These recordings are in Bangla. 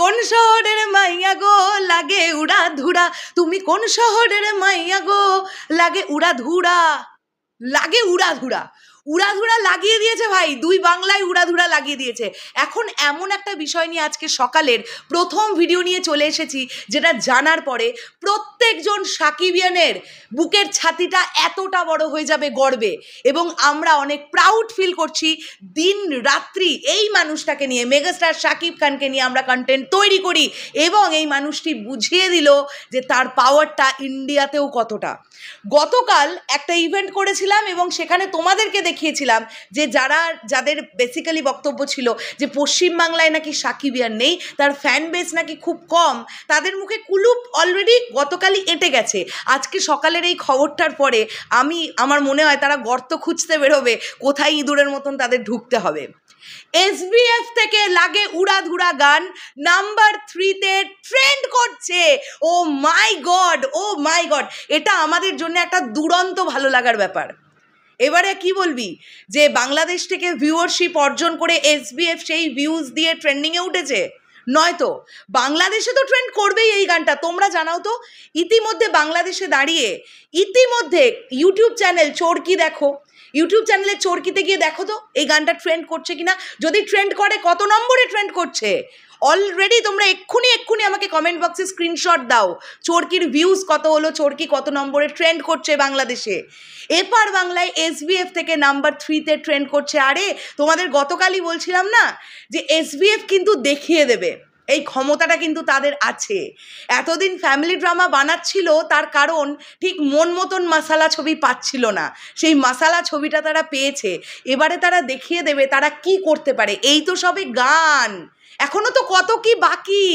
কোন শহরের মাইয়া গো লাগে উড়া ধুরা তুমি কোন শহরের মাইয়া গো লাগে উড়া ধুরা লাগে উড়া ধুরা উড়াধুরা লাগিয়ে দিয়েছে ভাই দুই বাংলায় উড়াধুরা লাগিয়ে দিয়েছে এখন এমন একটা বিষয় নিয়ে আজকে সকালের প্রথম ভিডিও নিয়ে চলে এসেছি যেটা জানার পরে প্রত্যেক প্রত্যেকজন সাকিবিয়ানের বুকের ছাতিটা এতটা বড় হয়ে যাবে গর্বে এবং আমরা অনেক প্রাউড ফিল করছি দিন রাত্রি এই মানুষটাকে নিয়ে মেগাস্টার সাকিব খানকে নিয়ে আমরা কন্টেন্ট তৈরি করি এবং এই মানুষটি বুঝিয়ে দিল যে তার পাওয়ারটা ইন্ডিয়াতেও কতটা গতকাল একটা ইভেন্ট করেছিলাম এবং সেখানে তোমাদেরকে দেখিয়েছিলাম যে যারা যাদের বেসিক্যালি বক্তব্য ছিল যে পশ্চিমবাংলায় নাকি সাকিবিয়ান নেই তার ফ্যান বেস নাকি খুব কম তাদের মুখে কুলুপ অলরেডি গতকাল টোটালি এঁটে গেছে আজকে সকালের এই খবরটার পরে আমি আমার মনে হয় তারা গর্ত খুঁজতে বেরোবে কোথায় ইঁদুরের মতন তাদের ঢুকতে হবে এসবিএফ থেকে লাগে ধুরা গান নাম্বার থ্রিতে ট্রেন্ড করছে ও মাই গড ও মাই গড এটা আমাদের জন্য একটা দুরন্ত ভালো লাগার ব্যাপার এবারে কি বলবি যে বাংলাদেশ থেকে ভিউয়ারশিপ অর্জন করে এসবিএফ সেই ভিউজ দিয়ে ট্রেন্ডিংয়ে উঠেছে নয়তো বাংলাদেশে তো ট্রেন্ড করবেই এই গানটা তোমরা জানাও তো ইতিমধ্যে বাংলাদেশে দাঁড়িয়ে ইতিমধ্যে ইউটিউব চ্যানেল চোরকি দেখো ইউটিউব চ্যানেলে চরকিতে গিয়ে দেখো তো এই গানটা ট্রেন্ড করছে কিনা যদি ট্রেন্ড করে কত নম্বরে ট্রেন্ড করছে অলরেডি তোমরা এক্ষুনি এক্ষুনি আমাকে কমেন্ট বক্সে স্ক্রিনশট দাও চরকির ভিউজ কত হলো চরকি কত নম্বরে ট্রেন্ড করছে বাংলাদেশে এপার বাংলায় এসবিএফ থেকে নাম্বার থ্রিতে ট্রেন্ড করছে আরে তোমাদের গতকালই বলছিলাম না যে এসবিএফ কিন্তু দেখিয়ে দেবে এই ক্ষমতাটা কিন্তু তাদের আছে এতদিন ফ্যামিলি ড্রামা বানাচ্ছিল তার কারণ ঠিক মন মতন মশালা ছবি পাচ্ছিল না সেই মশালা ছবিটা তারা পেয়েছে এবারে তারা দেখিয়ে দেবে তারা কি করতে পারে এই তো সবে গান এখনো তো কত কি বাকি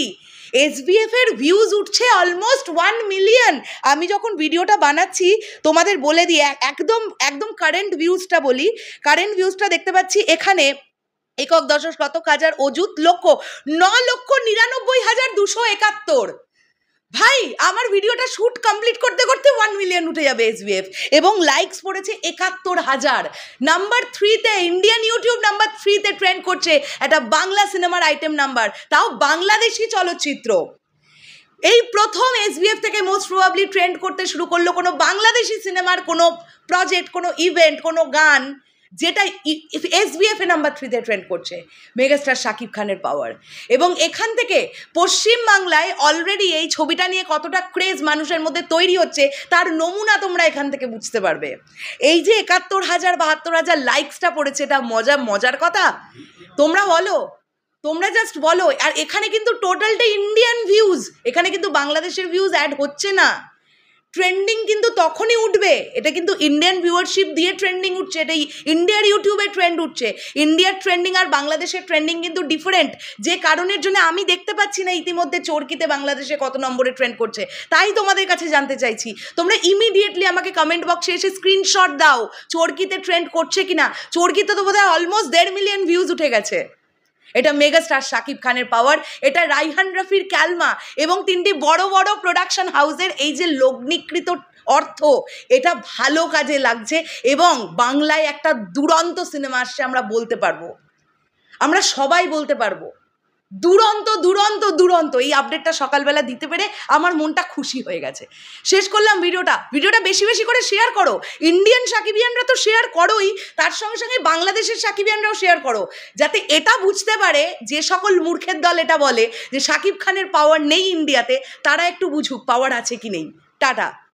এসবিএফ এর ভিউজ উঠছে অলমোস্ট ওয়ান মিলিয়ন আমি যখন ভিডিওটা বানাচ্ছি তোমাদের বলে দিই একদম একদম কারেন্ট ভিউজটা বলি কারেন্ট ভিউজটা দেখতে পাচ্ছি এখানে একক দশক শতক হাজার অযুত লক্ষ ন লক্ষ নিরানব্বই হাজার দুশো একাত্তর ভাই আমার ভিডিওটা শুট কমপ্লিট করতে করতে ওয়ান মিলিয়ন উঠে যাবে এসবিএফ এবং লাইকস পড়েছে একাত্তর হাজার নাম্বার থ্রিতে ইন্ডিয়ান ইউটিউব নাম্বার থ্রিতে ট্রেন্ড করছে একটা বাংলা সিনেমার আইটেম নাম্বার তাও বাংলাদেশি চলচ্চিত্র এই প্রথম এসবিএফ থেকে মোস্ট প্রবাবলি ট্রেন্ড করতে শুরু করলো কোনো বাংলাদেশি সিনেমার কোনো প্রজেক্ট কোনো ইভেন্ট কোনো গান যেটা এসবিএফে নাম্বার থ্রিতে ট্রেন্ড করছে মেগাস্টার শাকিব খানের পাওয়ার এবং এখান থেকে পশ্চিমবাংলায় অলরেডি এই ছবিটা নিয়ে কতটা ক্রেজ মানুষের মধ্যে তৈরি হচ্ছে তার নমুনা তোমরা এখান থেকে বুঝতে পারবে এই যে একাত্তর হাজার বাহাত্তর হাজার লাইকসটা পড়েছে এটা মজা মজার কথা তোমরা বলো তোমরা জাস্ট বলো আর এখানে কিন্তু টোটালটা ইন্ডিয়ান ভিউজ এখানে কিন্তু বাংলাদেশের ভিউজ অ্যাড হচ্ছে না ট্রেন্ডিং কিন্তু তখনই উঠবে এটা কিন্তু ইন্ডিয়ান ভিউয়ারশিপ দিয়ে ট্রেন্ডিং উঠছে এটা ইন্ডিয়ার ইউটিউবে ট্রেন্ড উঠছে ইন্ডিয়ার ট্রেন্ডিং আর বাংলাদেশের ট্রেন্ডিং কিন্তু ডিফারেন্ট যে কারণের জন্য আমি দেখতে পাচ্ছি না ইতিমধ্যে চরকিতে বাংলাদেশে কত নম্বরে ট্রেন্ড করছে তাই তোমাদের কাছে জানতে চাইছি তোমরা ইমিডিয়েটলি আমাকে কমেন্ট বক্সে এসে স্ক্রিনশট দাও চরকিতে ট্রেন্ড করছে কিনা চরকিতে তো বোধহয় অলমোস্ট দেড় মিলিয়ন ভিউজ উঠে গেছে এটা মেগাস্টার শাকিব খানের পাওয়ার এটা রাইহান রফির ক্যালমা এবং তিনটি বড় বড় প্রোডাকশন হাউসের এই যে লগ্নিকৃত অর্থ এটা ভালো কাজে লাগছে এবং বাংলায় একটা দুরন্ত সিনেমা আসছে আমরা বলতে পারবো আমরা সবাই বলতে পারবো দুরন্ত দুরন্ত দুরন্ত এই আপডেটটা সকালবেলা দিতে পেরে আমার মনটা খুশি হয়ে গেছে শেষ করলাম ভিডিওটা ভিডিওটা বেশি বেশি করে শেয়ার করো ইন্ডিয়ান সাকিবিয়ানরা তো শেয়ার করোই তার সঙ্গে সঙ্গে বাংলাদেশের সাকিবিয়ানরাও শেয়ার করো যাতে এটা বুঝতে পারে যে সকল মূর্খের দল এটা বলে যে সাকিব খানের পাওয়ার নেই ইন্ডিয়াতে তারা একটু বুঝুক পাওয়ার আছে কি নেই টাটা